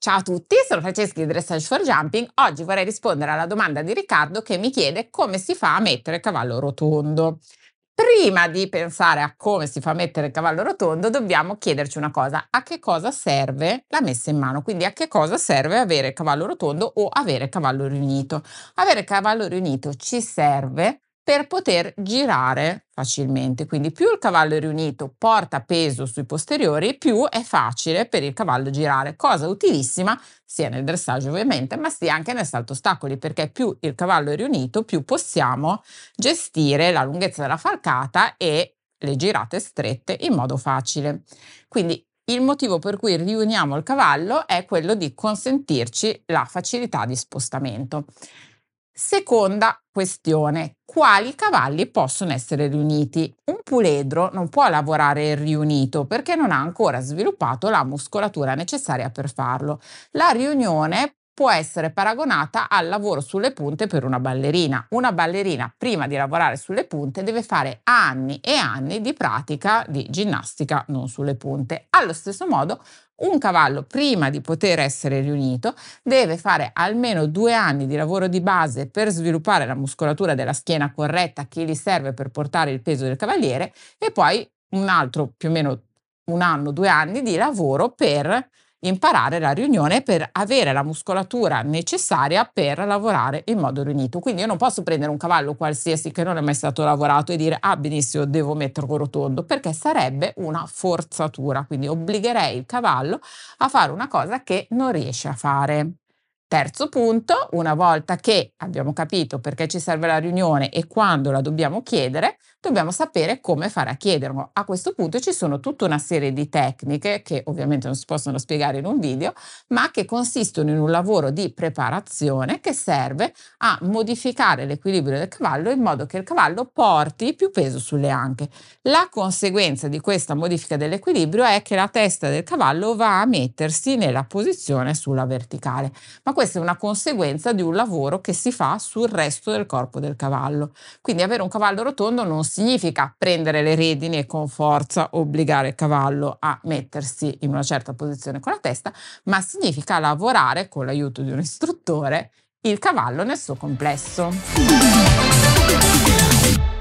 Ciao a tutti, sono Franceschi di Dressage for Jumping. Oggi vorrei rispondere alla domanda di Riccardo che mi chiede come si fa a mettere cavallo rotondo. Prima di pensare a come si fa a mettere cavallo rotondo, dobbiamo chiederci una cosa: a che cosa serve la messa in mano? Quindi a che cosa serve avere cavallo rotondo o avere cavallo riunito? Avere cavallo riunito ci serve per poter girare facilmente. Quindi più il cavallo è riunito porta peso sui posteriori, più è facile per il cavallo girare, cosa utilissima sia nel dressaggio ovviamente, ma sia anche nel salto ostacoli, perché più il cavallo è riunito, più possiamo gestire la lunghezza della falcata e le girate strette in modo facile. Quindi il motivo per cui riuniamo il cavallo è quello di consentirci la facilità di spostamento. Seconda questione, quali cavalli possono essere riuniti? Un puledro non può lavorare riunito perché non ha ancora sviluppato la muscolatura necessaria per farlo. La riunione può essere paragonata al lavoro sulle punte per una ballerina. Una ballerina prima di lavorare sulle punte deve fare anni e anni di pratica di ginnastica non sulle punte. Allo stesso modo un cavallo, prima di poter essere riunito, deve fare almeno due anni di lavoro di base per sviluppare la muscolatura della schiena corretta che gli serve per portare il peso del cavaliere e poi un altro più o meno un anno, due anni di lavoro per imparare la riunione per avere la muscolatura necessaria per lavorare in modo riunito. Quindi io non posso prendere un cavallo qualsiasi che non è mai stato lavorato e dire ah benissimo devo metterlo rotondo perché sarebbe una forzatura, quindi obbligherei il cavallo a fare una cosa che non riesce a fare. Terzo punto, una volta che abbiamo capito perché ci serve la riunione e quando la dobbiamo chiedere, dobbiamo sapere come fare a chiederlo. A questo punto ci sono tutta una serie di tecniche che ovviamente non si possono spiegare in un video, ma che consistono in un lavoro di preparazione che serve a modificare l'equilibrio del cavallo in modo che il cavallo porti più peso sulle anche. La conseguenza di questa modifica dell'equilibrio è che la testa del cavallo va a mettersi nella posizione sulla verticale, ma questa è una conseguenza di un lavoro che si fa sul resto del corpo del cavallo. Quindi avere un cavallo rotondo non significa prendere le redini e con forza obbligare il cavallo a mettersi in una certa posizione con la testa, ma significa lavorare con l'aiuto di un istruttore il cavallo nel suo complesso.